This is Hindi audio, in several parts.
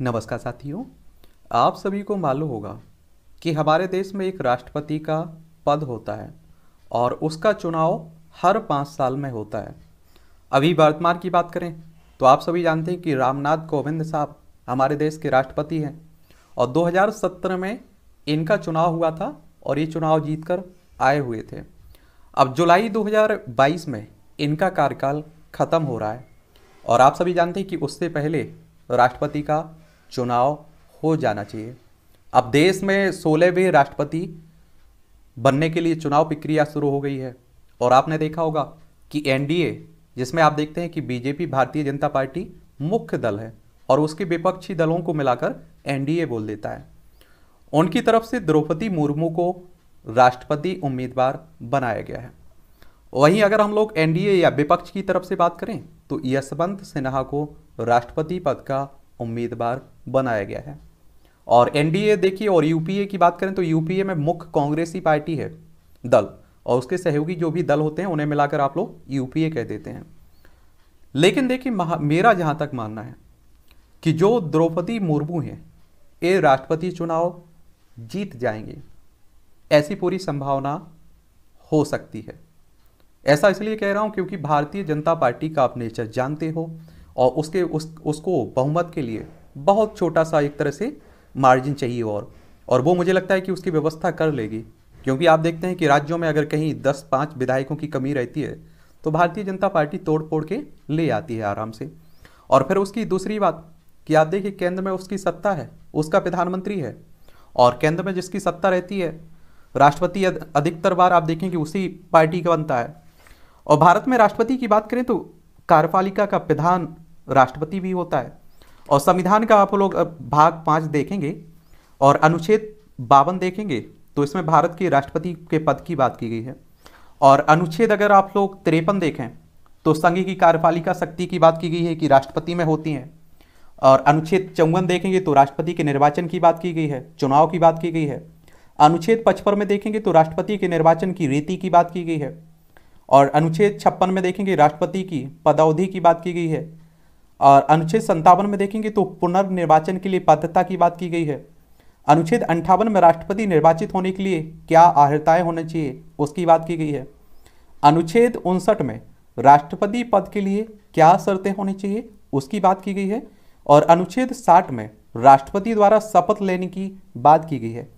नमस्कार साथियों आप सभी को मालूम होगा कि हमारे देश में एक राष्ट्रपति का पद होता है और उसका चुनाव हर पाँच साल में होता है अभी वर्तमान की बात करें तो आप सभी जानते हैं कि रामनाथ कोविंद साहब हमारे देश के राष्ट्रपति हैं और 2017 में इनका चुनाव हुआ था और ये चुनाव जीतकर आए हुए थे अब जुलाई 2022 में इनका कार्यकाल ख़त्म हो रहा है और आप सभी जानते हैं कि उससे पहले राष्ट्रपति का चुनाव हो जाना चाहिए अब देश में सोलहवें राष्ट्रपति बनने के लिए चुनाव प्रक्रिया शुरू हो गई है और आपने देखा होगा कि एनडीए जिसमें आप देखते हैं कि बीजेपी भारतीय जनता पार्टी मुख्य दल है और उसके विपक्षी दलों को मिलाकर एनडीए बोल देता है उनकी तरफ से द्रौपदी मुर्मू को राष्ट्रपति उम्मीदवार बनाया गया है वहीं अगर हम लोग एनडीए या विपक्ष की तरफ से बात करें तो यशवंत सिन्हा को राष्ट्रपति पद का उम्मीदवार बनाया गया है और एनडीए देखिए और यूपीए की बात करें तो यूपीए में मुख्य कांग्रेसी पार्टी है दल और उसके सहयोगी जो भी दल होते हैं उन्हें मिलाकर आप लोग यूपीए कह देते हैं लेकिन देखिए मेरा जहां तक मानना है कि जो द्रौपदी मुर्मू हैं ये राष्ट्रपति चुनाव जीत जाएंगे ऐसी पूरी संभावना हो सकती है ऐसा इसलिए कह रहा हूं क्योंकि भारतीय जनता पार्टी का आप नेचर जानते हो और उसके उस उसको बहुमत के लिए बहुत छोटा सा एक तरह से मार्जिन चाहिए और और वो मुझे लगता है कि उसकी व्यवस्था कर लेगी क्योंकि आप देखते हैं कि राज्यों में अगर कहीं दस पाँच विधायकों की कमी रहती है तो भारतीय जनता पार्टी तोड़ फोड़ के ले आती है आराम से और फिर उसकी दूसरी बात कि आप देखिए केंद्र में उसकी सत्ता है उसका प्रधानमंत्री है और केंद्र में जिसकी सत्ता रहती है राष्ट्रपति अधिकतर बार आप देखें कि उसी पार्टी का बनता है और भारत में राष्ट्रपति की बात करें तो कार्यपालिका का प्रधान राष्ट्रपति भी होता है और संविधान का आप लोग भाग पाँच देखेंगे और अनुच्छेद बावन देखेंगे तो इसमें भारत के राष्ट्रपति के पद की बात की गई है और अनुच्छेद अगर आप लोग तिरपन देखें तो संघ की कार्यपालिका शक्ति की बात की गई है कि राष्ट्रपति में होती हैं और अनुच्छेद चौवन देखेंगे तो राष्ट्रपति के निर्वाचन की बात की गई है चुनाव की बात की गई है अनुच्छेद पचपन में देखेंगे तो राष्ट्रपति के निर्वाचन की रीति की बात की गई है और अनुच्छेद छप्पन में देखेंगे राष्ट्रपति की पदावधि की बात की गई है और अनुच्छेद संतावन में देखेंगे तो पुनर्निर्वाचन के लिए पात्रता की बात की गई है अनुच्छेद अंठावन में राष्ट्रपति निर्वाचित होने के लिए क्या आहताएँ होनी चाहिए उसकी बात की गई है अनुच्छेद उनसठ में राष्ट्रपति पद के लिए क्या शर्तें होनी चाहिए उसकी बात की गई है और अनुच्छेद साठ में राष्ट्रपति द्वारा शपथ लेने की बात की गई है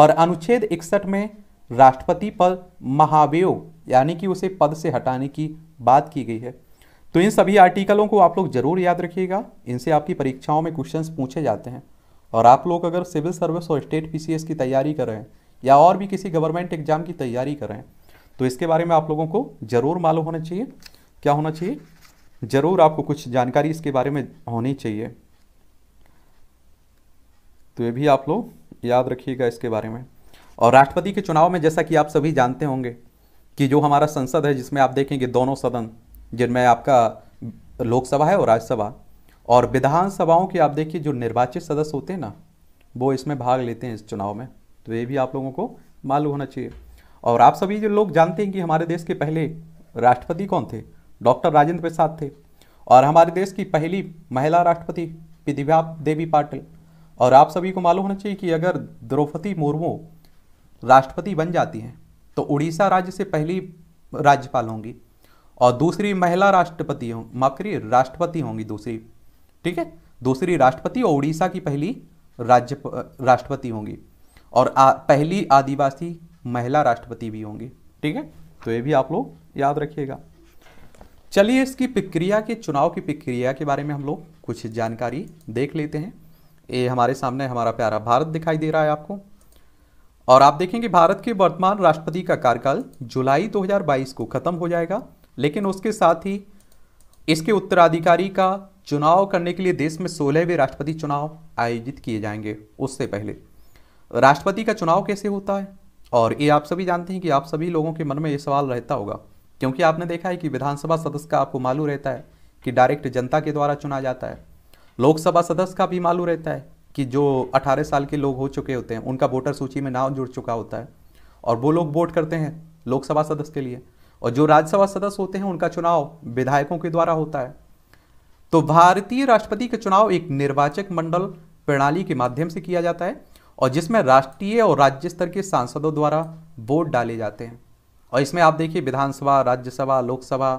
और अनुच्छेद इकसठ में राष्ट्रपति पर महाभियोग यानी कि उसे पद से हटाने की बात की गई है तो इन सभी आर्टिकलों को आप लोग ज़रूर याद रखिएगा इनसे आपकी परीक्षाओं में क्वेश्चंस पूछे जाते हैं और आप लोग अगर सिविल सर्विस और स्टेट पीसीएस की तैयारी कर रहे हैं या और भी किसी गवर्नमेंट एग्जाम की तैयारी कर रहे हैं तो इसके बारे में आप लोगों को ज़रूर मालूम होना चाहिए क्या होना चाहिए ज़रूर आपको कुछ जानकारी इसके बारे में होनी चाहिए तो ये भी आप लोग याद रखिएगा इसके बारे में और राष्ट्रपति के चुनाव में जैसा कि आप सभी जानते होंगे कि जो हमारा संसद है जिसमें आप देखेंगे दोनों सदन जिनमें आपका लोकसभा है और राज्यसभा और विधानसभाओं की आप देखिए जो निर्वाचित सदस्य होते हैं ना वो इसमें भाग लेते हैं इस चुनाव में तो ये भी आप लोगों को मालूम होना चाहिए और आप सभी जो लोग जानते हैं कि हमारे देश के पहले राष्ट्रपति कौन थे डॉक्टर राजेंद्र प्रसाद थे और हमारे देश की पहली महिला राष्ट्रपति प्रतिभा देवी पाटिल और आप सभी को मालूम होना चाहिए कि अगर द्रौपदी मुर्मू राष्ट्रपति बन जाती हैं तो उड़ीसा राज्य से पहली राज्यपाल होंगी और दूसरी महिला राष्ट्रपति हो माफ करिए राष्ट्रपति होंगी दूसरी ठीक है दूसरी राष्ट्रपति और उड़ीसा की पहली राज्य राष्ट्रपति होंगी और आ, पहली आदिवासी महिला राष्ट्रपति भी होंगी ठीक है तो ये भी आप लोग याद रखिएगा चलिए इसकी प्रक्रिया के चुनाव की प्रक्रिया के बारे में हम लोग कुछ जानकारी देख लेते हैं ये हमारे सामने हमारा प्यारा भारत दिखाई दे रहा है आपको और आप देखेंगे भारत के वर्तमान राष्ट्रपति का कार्यकाल जुलाई 2022 को खत्म हो जाएगा लेकिन उसके साथ ही इसके उत्तराधिकारी का चुनाव करने के लिए देश में सोलहवें राष्ट्रपति चुनाव आयोजित किए जाएंगे उससे पहले राष्ट्रपति का चुनाव कैसे होता है और ये आप सभी जानते हैं कि आप सभी लोगों के मन में ये सवाल रहता होगा क्योंकि आपने देखा है कि विधानसभा सदस्य का आपको मालूम रहता है कि डायरेक्ट जनता के द्वारा चुना जाता है लोकसभा सदस्य का भी मालूम रहता है कि जो 18 साल के लोग हो चुके होते हैं उनका वोटर सूची में नाम जुड़ चुका होता है और वो लोग वोट करते हैं लोकसभा सदस्य के लिए और जो राज्यसभा सदस्य होते हैं उनका चुनाव विधायकों के द्वारा होता है तो भारतीय राष्ट्रपति का चुनाव एक निर्वाचक मंडल प्रणाली के माध्यम से किया जाता है और जिसमें राष्ट्रीय और राज्य स्तर के सांसदों द्वारा वोट डाले जाते हैं और इसमें आप देखिए विधानसभा राज्यसभा लोकसभा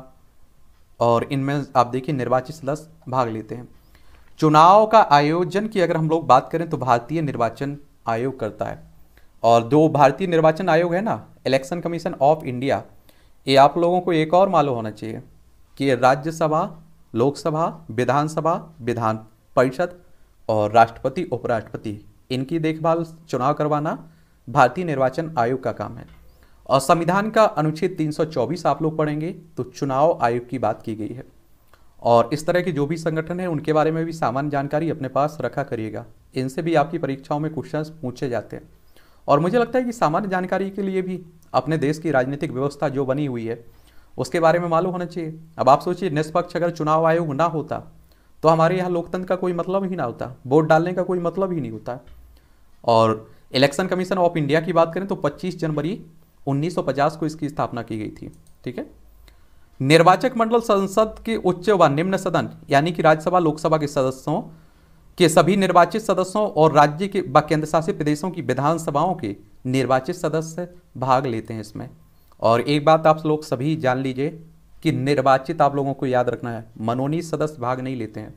और इनमें आप देखिए निर्वाचित सदस्य भाग लेते हैं चुनाव का आयोजन की अगर हम लोग बात करें तो भारतीय निर्वाचन आयोग करता है और दो भारतीय निर्वाचन आयोग है ना इलेक्शन कमीशन ऑफ इंडिया ये आप लोगों को एक और मालूम होना चाहिए कि राज्यसभा लोकसभा विधानसभा विधान परिषद और राष्ट्रपति उपराष्ट्रपति इनकी देखभाल चुनाव करवाना भारतीय निर्वाचन आयोग का काम है और संविधान का अनुच्छेद 324 आप लोग पढ़ेंगे तो चुनाव आयोग की बात की गई है और इस तरह के जो भी संगठन है उनके बारे में भी सामान्य जानकारी अपने पास रखा करिएगा इनसे भी आपकी परीक्षाओं में क्वेश्चन पूछे जाते हैं और मुझे लगता है कि सामान्य जानकारी के लिए भी अपने देश की राजनीतिक व्यवस्था जो बनी हुई है उसके बारे में मालूम होना चाहिए अब आप सोचिए निष्पक्ष अगर चुनाव आयोग ना होता तो हमारे यहाँ लोकतंत्र का कोई मतलब ही ना होता वोट डालने का कोई मतलब ही नहीं होता और इलेक्शन कमीशन ऑफ इंडिया की बात करें तो 25 जनवरी 1950 को इसकी स्थापना की गई थी ठीक है निर्वाचक मंडल संसद के उच्च व निम्न सदन यानी कि राज्यसभा लोकसभा के सदस्यों के सभी निर्वाचित सदस्यों और राज्य के व केंद्र शासित प्रदेशों की विधानसभाओं के निर्वाचित सदस्य भाग लेते हैं इसमें और एक बात आप लोग सभी जान लीजिए कि निर्वाचित आप लोगों को याद रखना है मनोनीत सदस्य भाग नहीं लेते हैं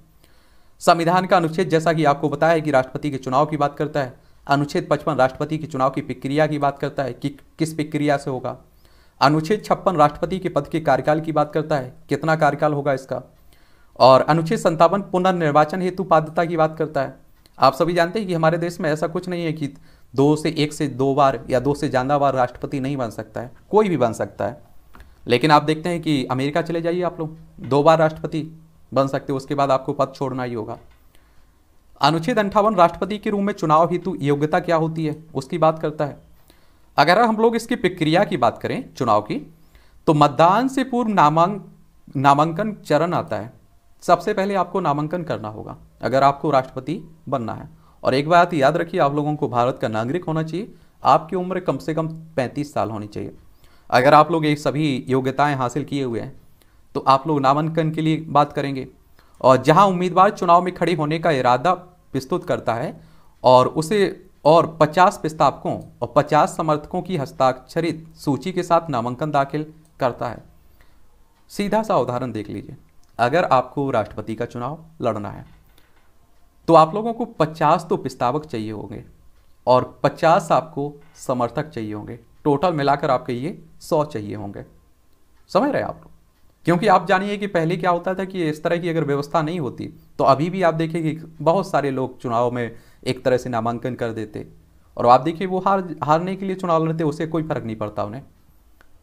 संविधान का अनुच्छेद जैसा कि आपको बताया कि राष्ट्रपति के चुनाव की बात करता है अनुच्छेद पचपन राष्ट्रपति के चुनाव की प्रक्रिया की बात करता है कि किस प्रक्रिया से होगा अनुच्छेद छप्पन राष्ट्रपति के पद के कार्यकाल की बात करता है कितना कार्यकाल होगा इसका और अनुच्छेद संतावन पुनर्निर्वाचन हेतु पात्रता की बात करता है आप सभी जानते हैं कि हमारे देश में ऐसा कुछ नहीं है कि दो से एक से दो बार या दो से ज़्यादा बार राष्ट्रपति नहीं बन सकता है कोई भी बन सकता है लेकिन आप देखते हैं कि अमेरिका चले जाइए आप लोग दो बार राष्ट्रपति बन सकते हो उसके बाद आपको पद छोड़ना ही होगा अनुच्छेद अंठावन राष्ट्रपति के रूप में चुनाव हेतु योग्यता क्या होती है उसकी बात करता है अगर हम लोग इसकी प्रक्रिया की बात करें चुनाव की तो मतदान से पूर्व नामांक नामांकन चरण आता है सबसे पहले आपको नामांकन करना होगा अगर आपको राष्ट्रपति बनना है और एक बात याद रखिए आप लोगों को भारत का नागरिक होना चाहिए आपकी उम्र कम से कम पैंतीस साल होनी चाहिए अगर आप लोग ये सभी योग्यताएं हासिल किए हुए हैं तो आप लोग नामांकन के लिए बात करेंगे और जहां उम्मीदवार चुनाव में खड़े होने का इरादा प्रस्तुत करता है और उसे और 50 प्रस्तावकों और 50 समर्थकों की हस्ताक्षरित सूची के साथ नामांकन दाखिल करता है सीधा सा उदाहरण देख लीजिए अगर आपको राष्ट्रपति का चुनाव लड़ना है तो आप लोगों को 50 तो प्रस्तावक चाहिए होंगे और 50 आपको समर्थक चाहिए होंगे टोटल मिलाकर आपके ये 100 चाहिए होंगे समझ रहे हैं आप लोग क्योंकि आप जानिए कि पहले क्या होता था कि इस तरह की अगर व्यवस्था नहीं होती तो अभी भी आप देखिए कि बहुत सारे लोग चुनाव में एक तरह से नामांकन कर देते और आप देखिए वो हार हारने के लिए चुनाव लड़ते उसे कोई फर्क नहीं पड़ता उन्हें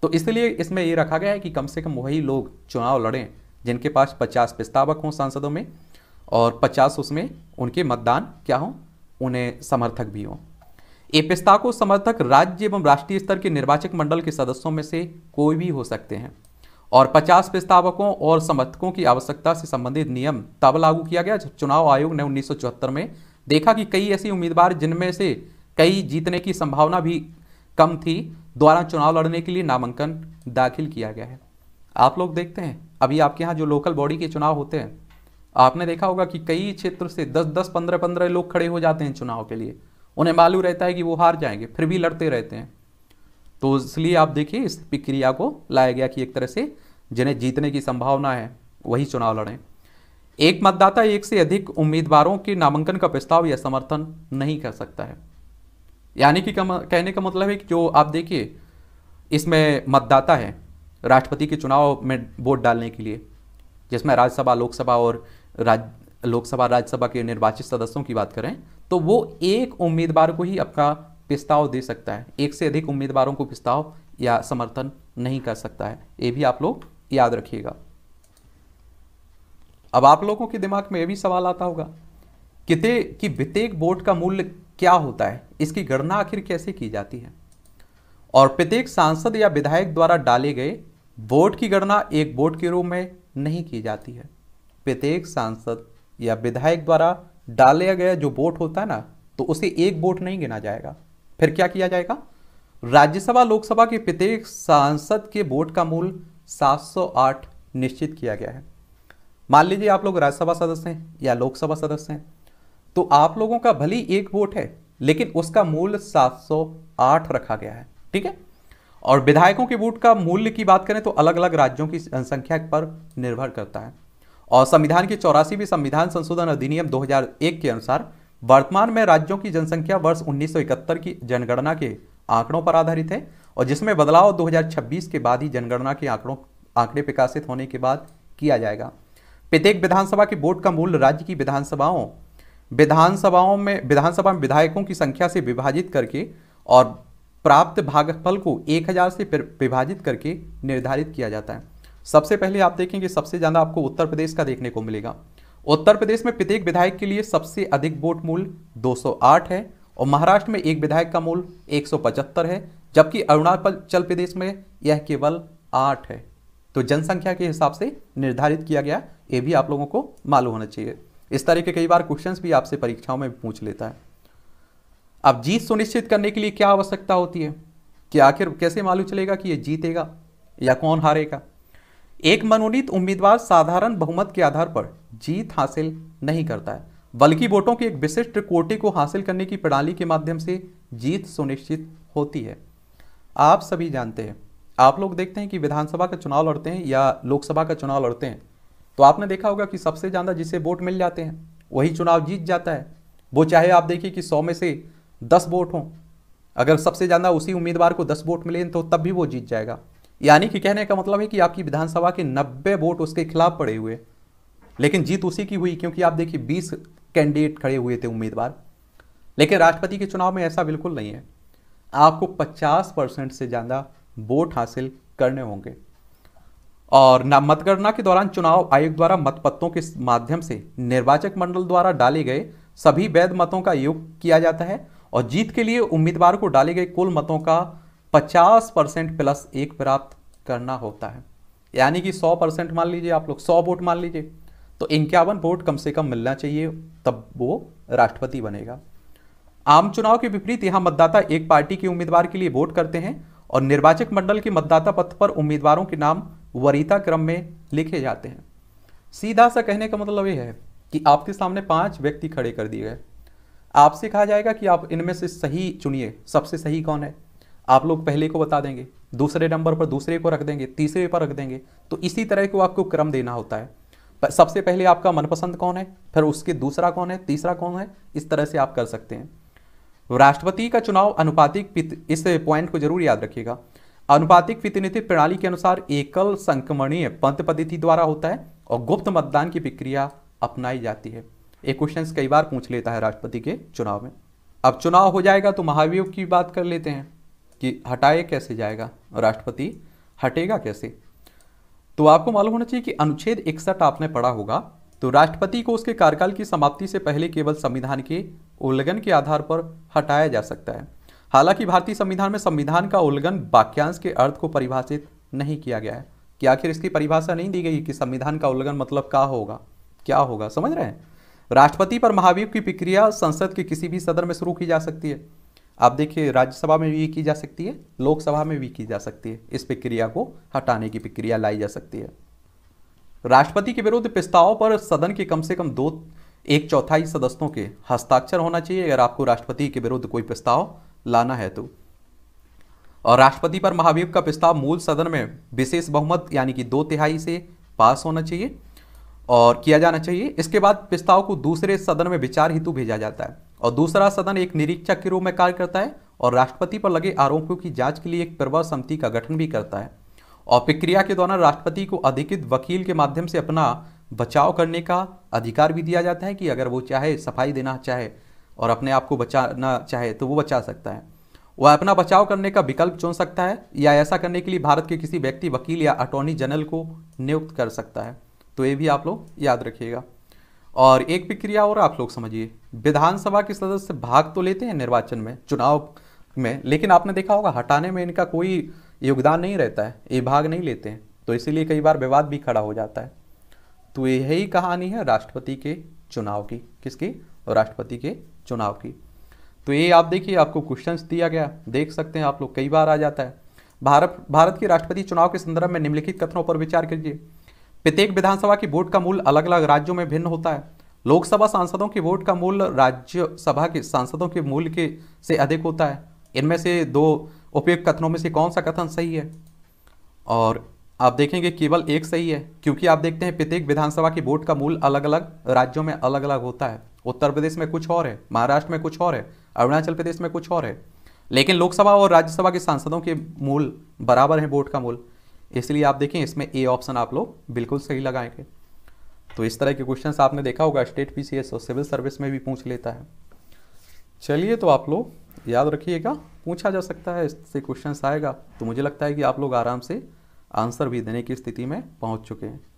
तो इसलिए इसमें ये रखा गया है कि कम से कम वही लोग चुनाव लड़ें जिनके पास पचास प्रस्तावक हों सांसदों में और 50 उसमें उनके मतदान क्या हों उन्हें समर्थक भी हों ये को समर्थक राज्य एवं राष्ट्रीय स्तर के निर्वाचक मंडल के सदस्यों में से कोई भी हो सकते हैं और 50 प्रस्तावकों और समर्थकों की आवश्यकता से संबंधित नियम तब लागू किया गया जब चुनाव आयोग ने उन्नीस में देखा कि कई ऐसे उम्मीदवार जिनमें से कई जीतने की संभावना भी कम थी द्वारा चुनाव लड़ने के लिए नामांकन दाखिल किया गया है आप लोग देखते हैं अभी आपके यहाँ जो लोकल बॉडी के चुनाव होते हैं आपने देखा होगा कि कई क्षेत्र से दस दस पंद्रह पंद्रह लोग खड़े हो जाते हैं चुनाव के लिए उन्हें मालूम रहता है कि वो हार जाएंगे फिर भी लड़ते रहते हैं तो इसलिए आप देखिए इस प्रक्रिया को लाया गया कि एक तरह से जिन्हें जीतने की संभावना है वही चुनाव लड़ें एक मतदाता एक से अधिक उम्मीदवारों के नामांकन का प्रस्ताव या समर्थन नहीं कर सकता है यानी कि कहने का मतलब है कि जो आप देखिए इसमें मतदाता है राष्ट्रपति के चुनाव में वोट डालने के लिए जिसमें राज्यसभा लोकसभा और राज्य लोकसभा राज्यसभा के निर्वाचित सदस्यों की बात करें तो वो एक उम्मीदवार को ही आपका प्रस्ताव दे सकता है एक से अधिक उम्मीदवारों को प्रस्ताव या समर्थन नहीं कर सकता है ये भी आप लोग याद रखिएगा अब आप लोगों के दिमाग में यह भी सवाल आता होगा कितने कि प्रत्येक वोट का मूल्य क्या होता है इसकी गणना आखिर कैसे की जाती है और प्रत्येक सांसद या विधायक द्वारा डाले गए वोट की गणना एक वोट के रूप में नहीं की जाती है प्रत्येक सांसद या विधायक द्वारा डाला गया जो वोट होता है ना तो उसे एक वोट नहीं गिना जाएगा फिर क्या किया जाएगा राज्यसभा लोकसभा के प्रत्येक सांसद के वोट का मूल 708 निश्चित किया गया है मान लीजिए आप लोग राज्यसभा सदस्य हैं या लोकसभा सदस्य हैं तो आप लोगों का भली एक वोट है लेकिन उसका मूल्य 708 रखा गया है ठीक है और विधायकों के वोट का मूल्य की बात करें तो अलग अलग राज्यों की जनसंख्या पर निर्भर करता है और संविधान की चौरासीवीं संविधान संशोधन अधिनियम 2001 के अनुसार वर्तमान में राज्यों की जनसंख्या वर्ष 1971 की जनगणना के आंकड़ों पर आधारित है और जिसमें बदलाव 2026 के बाद ही जनगणना के आंकड़ों आंकड़े प्रकाशित होने के बाद किया जाएगा प्रत्येक विधानसभा के बोर्ड का मूल राज्य की विधानसभाओं विधानसभाओं में विधानसभा में विधायकों की संख्या से विभाजित करके और प्राप्त भागफल को 1000 से विभाजित करके निर्धारित किया जाता है सबसे पहले आप देखेंगे सबसे ज़्यादा आपको उत्तर प्रदेश का देखने को मिलेगा उत्तर प्रदेश में प्रत्येक विधायक के लिए सबसे अधिक वोट मूल 208 है और महाराष्ट्र में एक विधायक का मूल 175 है जबकि अरुणाचल प्रदेश में यह केवल आठ है तो जनसंख्या के हिसाब से निर्धारित किया गया ये भी आप लोगों को मालूम होना चाहिए इस तरह के कई बार क्वेश्चन भी आपसे परीक्षाओं में पूछ लेता है अब जीत सुनिश्चित करने के लिए क्या आवश्यकता होती है कि आखिर कैसे मालूम चलेगा कि यह जीतेगा या कौन हारेगा एक मनोनीत उम्मीदवार साधारण बहुमत के आधार पर जीत हासिल नहीं करता है बल्कि वोटों के एक विशिष्ट कोटे को हासिल करने की प्रणाली के माध्यम से जीत सुनिश्चित होती है आप सभी जानते हैं आप लोग देखते हैं कि विधानसभा का चुनाव लड़ते हैं या लोकसभा का चुनाव लड़ते हैं तो आपने देखा होगा कि सबसे ज़्यादा जिसे वोट मिल जाते हैं वही चुनाव जीत जाता है वो चाहे आप देखिए कि सौ में से दस वोट हों अगर सबसे ज़्यादा उसी उम्मीदवार को दस वोट मिले तो तब भी वो जीत जाएगा यानी कि कहने का मतलब है कि आपकी विधानसभा के नब्बे वोट उसके खिलाफ पड़े हुए लेकिन जीत उसी की हुई क्योंकि आप देखिए बीस कैंडिडेट खड़े हुए थे उम्मीदवार लेकिन राष्ट्रपति के चुनाव में ऐसा बिल्कुल नहीं है आपको पचास परसेंट से ज़्यादा वोट हासिल करने होंगे और न मतगणना के दौरान चुनाव आयोग द्वारा मतपत्रों के माध्यम से निर्वाचक मंडल द्वारा डाले गए सभी वैध मतों का योग किया जाता है और जीत के लिए उम्मीदवार को डाले गए कुल मतों का 50 परसेंट प्लस एक प्राप्त करना होता है यानी कि 100 परसेंट मान लीजिए आप लोग 100 वोट मान लीजिए तो इक्यावन वोट कम से कम मिलना चाहिए तब वो राष्ट्रपति बनेगा आम चुनाव के विपरीत यहां मतदाता एक पार्टी के उम्मीदवार के लिए वोट करते हैं और निर्वाचक मंडल के मतदाता पथ पर उम्मीदवारों के नाम वरीता क्रम में लिखे जाते हैं सीधा सा कहने का मतलब यह है कि आपके सामने पांच व्यक्ति खड़े कर दिए गए आपसे कहा जाएगा कि आप इनमें से सही चुनिए सबसे सही कौन है आप लोग पहले को बता देंगे दूसरे नंबर पर दूसरे को रख देंगे तीसरे पर रख देंगे तो इसी तरह को आपको क्रम देना होता है सबसे पहले आपका मनपसंद कौन है फिर उसके दूसरा कौन है तीसरा कौन है इस तरह से आप कर सकते हैं राष्ट्रपति का चुनाव अनुपातिक इस पॉइंट को जरूर याद रखिएगा अनुपातिक प्रतिनिधि प्रणाली के अनुसार एकल संक्रमणीय पंत पद्धति द्वारा होता है और गुप्त मतदान की प्रक्रिया अपनाई जाती है ये क्वेश्चन कई बार पूछ लेता है राष्ट्रपति के चुनाव में अब चुनाव हो जाएगा तो महाभियोग की बात कर लेते हैं कि हटाया कैसे जाएगा राष्ट्रपति हटेगा कैसे तो आपको मालूम होना चाहिए कि अनुच्छेद इकसठ आपने पढ़ा होगा तो राष्ट्रपति को उसके कार्यकाल की समाप्ति से पहले केवल संविधान के उल्लंघन के आधार पर हटाया जा सकता है हालांकि भारतीय संविधान में संविधान का उल्लंघन वाक्यांश के अर्थ को परिभाषित नहीं किया गया है कि आखिर इसकी परिभाषा नहीं दी गई कि संविधान का उल्लंघन मतलब क्या होगा क्या होगा समझ रहे हैं राष्ट्रपति पर महाभियोग की प्रक्रिया संसद के किसी भी सदन में शुरू की जा सकती है आप देखिए राज्यसभा में भी की जा सकती है लोकसभा में भी की जा सकती है इस प्रक्रिया को हटाने की प्रक्रिया लाई जा सकती है राष्ट्रपति के विरुद्ध प्रस्ताव पर सदन के कम से कम दो एक चौथाई सदस्यों के हस्ताक्षर होना चाहिए अगर आपको राष्ट्रपति के विरुद्ध कोई प्रस्ताव लाना है तो और राष्ट्रपति पर महाभियोग का प्रस्ताव मूल सदन में विशेष बहुमत यानी कि दो तिहाई से पास होना चाहिए और किया जाना चाहिए इसके बाद प्रस्ताव को दूसरे सदन में विचार हेतु भेजा जाता है और दूसरा सदन एक निरीक्षक के रूप में कार्य करता है और राष्ट्रपति पर लगे आरोपों की जांच के लिए एक प्रवर समिति का गठन भी करता है और प्रक्रिया के दौरान राष्ट्रपति को अधिकृत वकील के माध्यम से अपना बचाव करने का अधिकार भी दिया जाता है कि अगर वो चाहे सफाई देना चाहे और अपने आप को बचाना चाहे तो वो बचा सकता है वह अपना बचाव करने का विकल्प चुन सकता है या ऐसा करने के लिए भारत के किसी व्यक्ति वकील या अटॉर्नी जनरल को नियुक्त कर सकता है तो ये भी आप लोग याद रखिएगा और एक प्रक्रिया और आप लोग समझिए विधानसभा के सदस्य भाग तो लेते हैं निर्वाचन में चुनाव में लेकिन आपने देखा होगा हटाने में इनका कोई योगदान नहीं रहता है ये भाग नहीं लेते हैं तो इसीलिए कई बार विवाद भी खड़ा हो जाता है तो यही कहानी है राष्ट्रपति के चुनाव की किसकी राष्ट्रपति के चुनाव की तो ये आप देखिए आपको क्वेश्चन दिया गया देख सकते हैं आप लोग कई बार आ जाता है भारत भारत के राष्ट्रपति चुनाव के संदर्भ में निम्नलिखित कथनों पर विचार कीजिए प्रत्येक विधानसभा की वोट का मूल अलग अलग राज्यों में भिन्न होता है लोकसभा सांसदों की वोट का मूल राज्यसभा के सांसदों के मूल्य के से अधिक होता है इनमें से दो उपयुक्त कथनों में से कौन सा कथन सही है और आप देखेंगे केवल एक सही है क्योंकि आप देखते हैं प्रत्येक विधानसभा की वोट का मूल अलग अलग राज्यों में अलग अलग होता है उत्तर प्रदेश में कुछ और है महाराष्ट्र में कुछ और है अरुणाचल प्रदेश में कुछ और है लेकिन लोकसभा और राज्यसभा के सांसदों के मूल बराबर हैं वोट का मूल इसलिए आप देखें इसमें ए ऑप्शन आप लोग बिल्कुल सही लगाएंगे तो इस तरह के क्वेश्चन आपने देखा होगा स्टेट पी और सिविल सर्विस में भी पूछ लेता है चलिए तो आप लोग याद रखिएगा पूछा जा सकता है इससे क्वेश्चन आएगा तो मुझे लगता है कि आप लोग आराम से आंसर भी देने की स्थिति में पहुंच चुके हैं